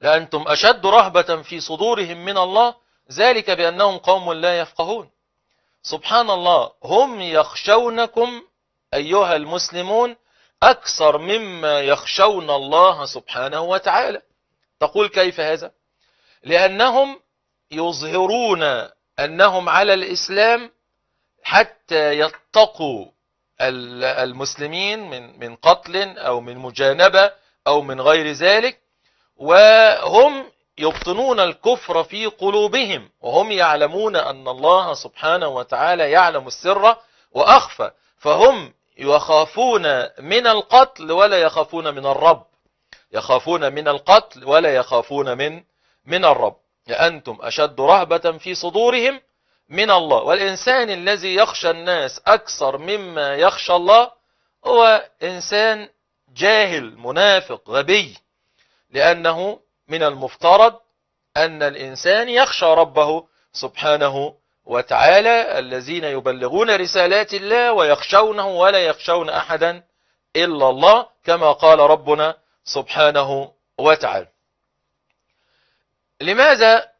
لأنتم أشد رهبة في صدورهم من الله ذلك بأنهم قوم لا يفقهون سبحان الله هم يخشونكم أيها المسلمون أكثر مما يخشون الله سبحانه وتعالى تقول كيف هذا لأنهم يظهرون أنهم على الإسلام حتى يتقوا المسلمين من من قتل أو من مجانبة أو من غير ذلك وهم يبطنون الكفر في قلوبهم وهم يعلمون أن الله سبحانه وتعالى يعلم السر وأخفى فهم يخافون من القتل ولا يخافون من الرب يخافون من القتل ولا يخافون من من الرب لأنتم أشد رهبة في صدورهم من الله والإنسان الذي يخشى الناس أكثر مما يخشى الله هو إنسان جاهل منافق غبي لأنه من المفترض أن الإنسان يخشى ربه سبحانه وتعالى الذين يبلغون رسالات الله ويخشونه ولا يخشون أحدا إلا الله كما قال ربنا سبحانه وتعالى لماذا